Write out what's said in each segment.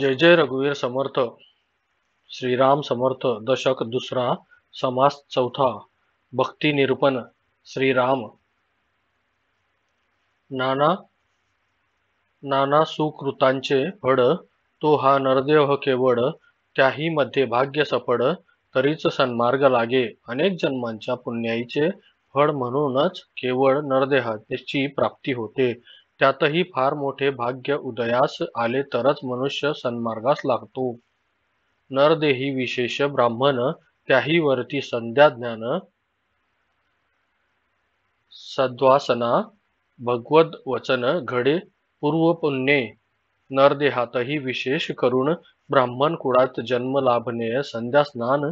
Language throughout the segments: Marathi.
जय जय रघुवीर समर्थ श्रीराम समर्थ दशक दुसरा समास चौथा भक्ती निरूपण श्रीराम नाना नाना सुकृतांचे फड तो हा नरदेह केवळ त्याही मध्ये भाग्य सपड तरीच सन्मार्ग लागे अनेक जन्मांच्या पुण्याईचे फळ म्हणूनच केवळ नरदेहाची प्राप्ती होते त्यातही फार मोठे भाग्य उदयास आले तरच मनुष्य सन्मार्गास लागतो नरदेही विशेष ब्राह्मण त्याही वरती संध्या ज्ञान सद्वासना भगवद वचन घडे पूर्व पुण्ये नरदेहातही विशेष करून ब्राह्मण कुळात जन्म लाभणे संध्या स्नान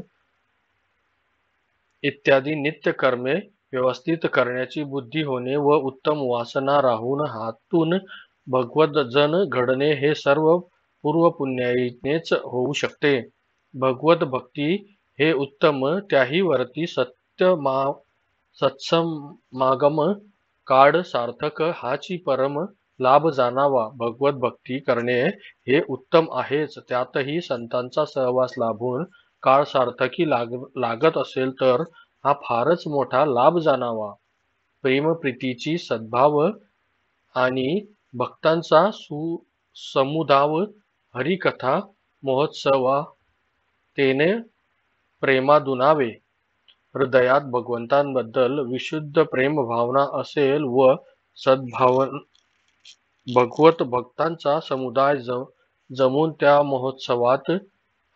इत्यादी नित्य कर्मे व्यवस्थित करण्याची बुद्धी होणे व उत्तम वासना राहून हातून भगवत जन घडणे हे सर्व पूर्व पुण्याईनेच होऊ शकते भगवत भक्ती हे उत्तम त्याही वरती सत्य मा सत्समागम काळ सार्थक हाची परम लाभ जाणावा भगवत भक्ती करणे हे उत्तम आहेच त्यातही संतांचा सहवास लाभून काळ सार्थकी लाग लागत असेल तर हा फारच मोठा लाभ जाणावा प्रेम प्रीतीची सद्भाव आणि भक्तांचा सु समुदाव हरिकथा महोत्सवा तेने प्रेमा दुनावे हृदयात भगवंतांबद्दल विशुद्ध प्रेम भावना असेल व सद्भाव भगवत भक्तांचा समुदाय जमून त्या महोत्सवात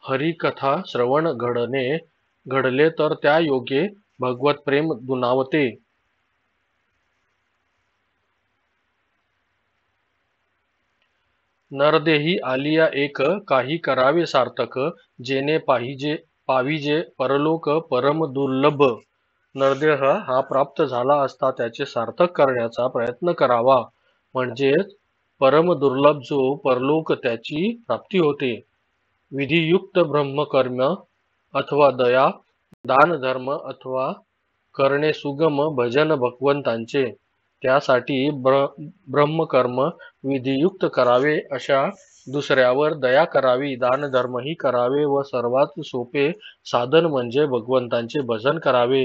हरिकथा श्रवण घडणे घडले तर त्या योगे भगवत प्रेम दुनावते नरदेही आलिया एक काही करावे सार्थक जेने पाहिजे पाविजे परलोक परम दुर्लभ नरदेह हा प्राप्त झाला असता त्याचे सार्थक करण्याचा प्रयत्न करावा म्हणजेच परम दुर्लभ जो परलोक त्याची प्राप्ती होते विधियुक्त ब्रह्मकर्म अथवा दया दान धर्म अथवा करणे सुगम भजन भगवंतांचे त्यासाठी ब्र ब्रह्मकर्म विधियुक्त करावे अशा दुसऱ्यावर दया करावी ही करावे व सर्वात सोपे साधन म्हणजे भगवंतांचे भजन करावे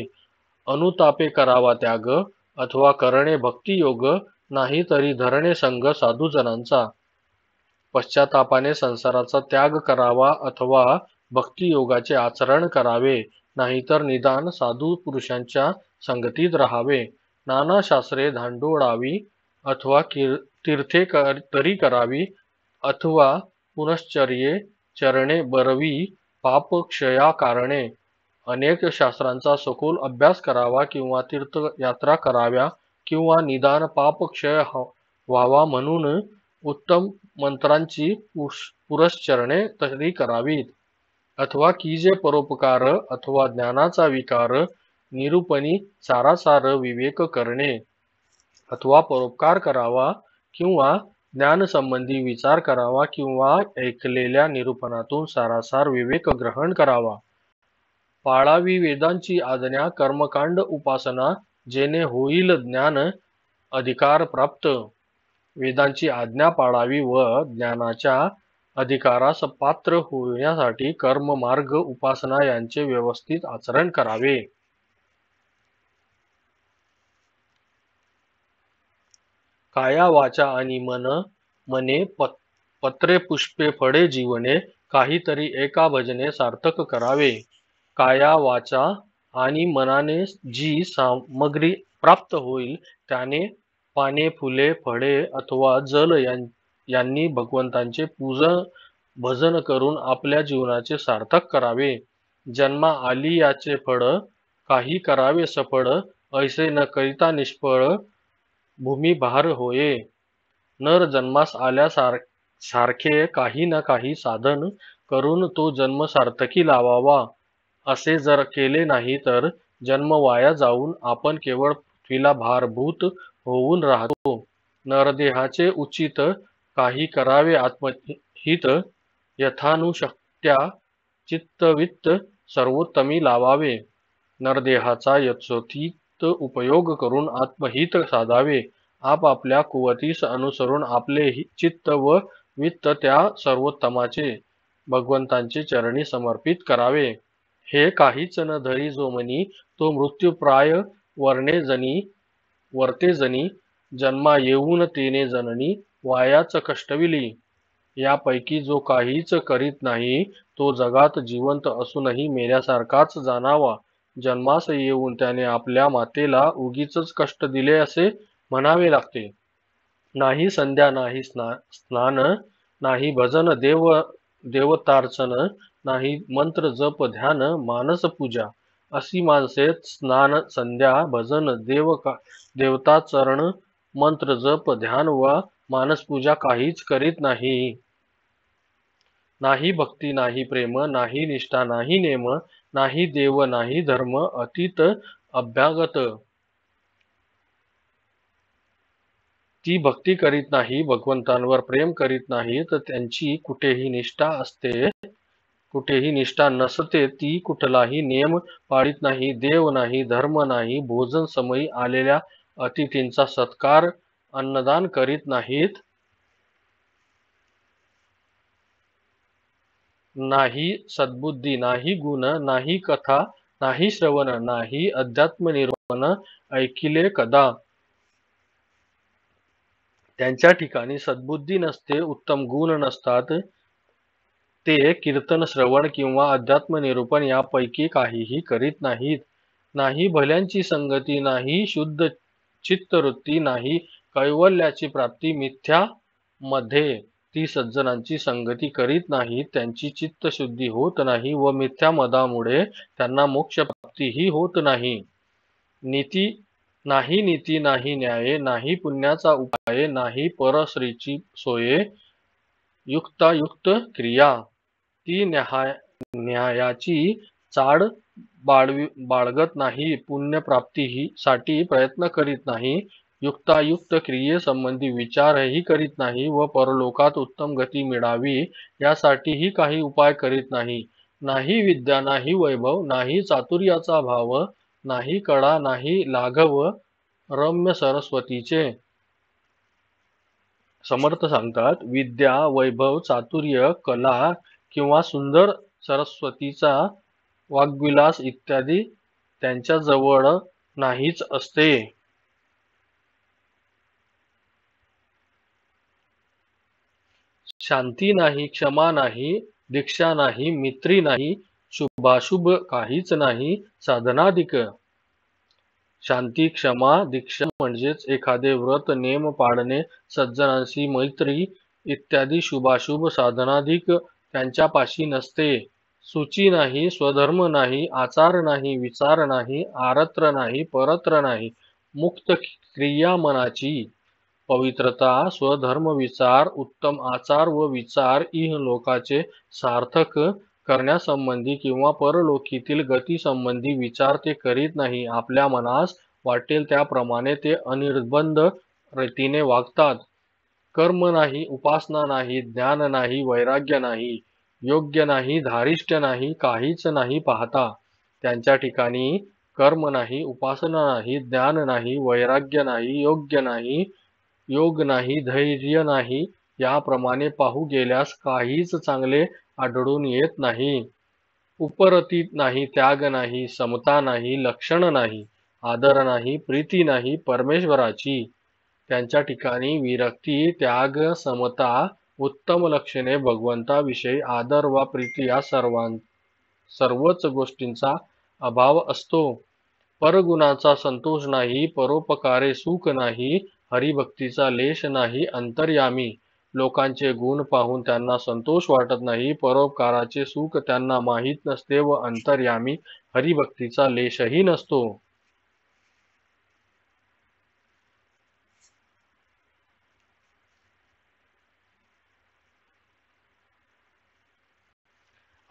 अनुतापे करावा त्याग अथवा करणे भक्तियोग नाही तरी धरणे संघ साधूजनांचा पश्चातापाने संसाराचा त्याग करावा अथवा भक्तियोगाचे आचरण करावे नाहीतर निदान साधू पुरुषांच्या संगतीत राहावे नाना शास्त्रे धांडोळावी अथवा तीर्थे तरी करावी अथवा पुनश्चर्ये चरणे बरवी पापक्षया कारणे अनेक शास्त्रांचा सखोल अभ्यास करावा किंवा तीर्थयात्रा कराव्या किंवा निदान पापक्षय व्हावा म्हणून उत्तम मंत्रांची पुरस्चरणे तरी करावीत अथवा जे परोपकार अथवा ज्ञानाचा विकार निरूपणी सारासार विवेक करणे अथवा परोपकार करावा किंवा ज्ञान संबंधी विचार करावा किंवा ऐकलेल्या निरूपणातून सारासार विवेक ग्रहण करावा पाळावी वेदांची आज्ञा कर्मकांड उपासना जेणे होईल ज्ञान अधिकार प्राप्त वेदांची आज्ञा पाळावी व ज्ञानाच्या अधिकारास पात्र होण्यासाठी कर्म मार्ग उपासना यांचे व्यवस्थित आचरण करावे काया वाचा आणि मन मने पत्रे पुष्पे फळे जीवने काहीतरी एका भजने सार्थक करावे काया वाचा आणि मनाने जी सामग्री प्राप्त होईल त्याने पाने फुले फळे अथवा जल यांचे यांनी भगवंतांचे पूजन भजन करून आपल्या जीवनाचे सार्थक करावे जन्मा आली याचे फळ काही करावे सफळ ऐसे न करिता निष्फळ भूमी भार होये नर जन्मास आल्या सार, सारखे काही ना काही साधन करून तो जन्म सार्थकी लावावा असे जर केले नाही तर जन्म वाया जाऊन आपण केवळ पृथ्वीला भारभूत होऊन राहतो नरदेहाचे उचित काही करावे आत्महित यथानुशक्त्या चित्तवित्त सर्वोत्तमी लावावे नरदेहाचा यथोथित उपयोग करून आत्महित साधावे आपापल्या कुवतीस अनुसरून आपले चित्त व वित्त त्या सर्वोत्तमाचे भगवंतांचे चरणी समर्पित करावे हे काहीच न धरी जो मनी तो मृत्यूप्राय वर्णे जनी वर्ते जनी जन्मा येऊन तेने जननी वायाच कष्टविली यापैकी जो काहीच करीत नाही तो जगात जिवंत असूनही मेल्यासारखाच जाणावा जन्मास येऊन त्याने आपल्या मातेला उगीच कष्ट दिले असे म्हणावे लागते नाही संध्या नाही स्ना स्नान नाही भजन देव देवतार्चन नाही मंत्र जप ध्यान मानस पूजा अशी माणसे स्नान संध्या भजन देव देवताचरण मंत्र जप ध्यान व मानसपूजा काहीच करीत नाही नाही भक्ती नाही प्रेम नाही निष्ठा नाही नेम नाही देव नाही धर्म अतीत अभ्यागत ती भक्ती करीत नाही भगवंतांवर प्रेम करीत नाही तर त्यांची कुठेही निष्ठा असते कुठेही निष्ठा नसते ती कुठलाही नियम पाळीत नाही देव नाही धर्म नाही भोजन समयी आलेल्या अतिथींचा सत्कार अन्नदान करीत नाहीत नाही सद्बुद्धी नाही गुण नाही कथा नाही श्रवण नाही अध्यात्म ऐकिले कदा त्यांच्या ठिकाणी सद्बुद्धी नसते उत्तम गुण नसतात ते कीर्तन श्रवण किंवा अध्यात्म निरूपण यापैकी काहीही करीत नाहीत नाही भल्यांची संगती नाही शुद्ध चित्तवृत्ती नाही कैवल्याची प्राप्ती मिथ्या मध्ये ती सज्जनांची संगती करीत नाही त्यांची चित्त शुद्धी होत नाही व मिथ्या मदामुळे त्यांना मोक्षप्राप्तीही होत नाही नीती नाही नीती नाही न्याय नाही पुण्याचा उपाय नाही परश्रीची सोये युक्तायुक्त क्रिया ती न्याय न्यायाची चाड बाळवी बाळगत नाही पुण्यप्राप्ती साठी प्रयत्न करीत नाही युक्तायुक्त क्रियेसंबंधी विचारही करीत नाही व परलोकात उत्तम गती मिळावी यासाठीही काही उपाय करीत नाही नाही विद्या नाही वैभव नाही चातुर्याचा भाव नाही कडा नाही लाघव रम्य सरस्वतीचे समर्थ सांगतात विद्या वैभव चातुर्य कला किंवा सुंदर सरस्वतीचा वाग्विलास इत्यादी त्यांच्याजवळ नाहीच असते शांती नाही क्षमा नाही दीक्षा नाही मित्री नाही शुभाशुभ काहीच नाही साधनाधिक शांती क्षमा दीक्षा म्हणजेच एखादे व्रत नेम पाळणे सज्जनांशी मैत्री इत्यादी शुभाशुभ साधनाधिक त्यांच्यापाशी नसते सूची नाही स्वधर्म नाही आचार नाही विचार नाही आरत्र नाही परत्र नाही मुक्त क्रिया मनाची पवित्रता स्वधर्म विचार उत्तम आचार व विचार इह लोकाचे सार्थक करण्यासंबंधी किंवा परलोकीतील गतीसंबंधी विचार ते करीत नाही आपल्या मनास वाटेल त्याप्रमाणे ते अनिर्बंध रीतीने वागतात कर्म नाही उपासना नाही ज्ञान नाही वैराग्य नाही योग्य नाही धारिष्ट नाही काहीच नाही पाहता त्यांच्या ठिकाणी कर्म नाही उपासना नाही ज्ञान नाही वैराग्य नाही योग्य नाही योग नाही धैर्य नाही याप्रमाणे पाहू गेल्यास काहीच चांगले आढळून येत नाही उपरती नाही त्याग नाही समता नाही लक्षण नाही आदर नाही प्रीती नाही परमेश्वराची त्यांच्या ठिकाणी विरक्ती त्याग समता उत्तम लक्षणे भगवंताविषयी आदर वा प्रीती या सर्वां सर्वच गोष्टींचा अभाव असतो परगुणाचा संतोष नाही परोपकारे सुख नाही हरिभक्तीचा लेश नाही अंतर्यामी लोकांचे गुण पाहून त्यांना संतोष वाटत नाही परोपकाराचे सुख त्यांना माहीत नसते व अंतर्यामी हरिभक्तीचा लेशही नसतो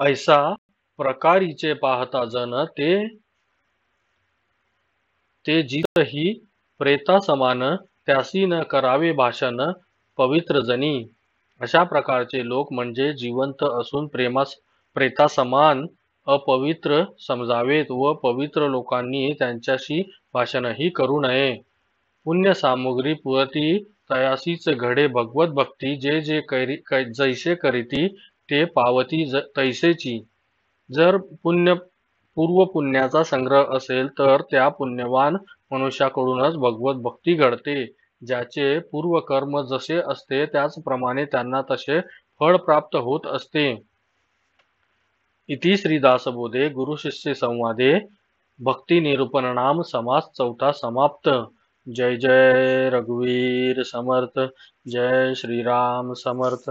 ऐसा प्रकारीचे पाहता जन ते, ते जीत प्रेता समान त्यासी न करावे भाषण पवित्र जनी अशा प्रकारचे लोक म्हणजे जिवंत असून प्रेमास प्रेतासमान अपवित्र समजावेत व पवित्र लोकांनी त्यांच्याशी भाषणही करू नये पुण्य सामुग्री पुरती तयासीच घडे भगवत भक्ती जे जे करी जैसे करीती ते पावती ज तैसेची जर पुण्य पूर्व पुण्याचा संग्रह असेल तर त्या पुण्यवान मनुष्याकडूनच भगवत भक्ती घडते ज्याचे कर्म जसे असते त्याचप्रमाणे त्यांना तसे फळ प्राप्त होत असते इति गुरु गुरुशिष्य संवादे भक्ती निरूपण नाम समास चौथा समाप्त जय जय रघुवीर समर्थ जय श्रीराम समर्थ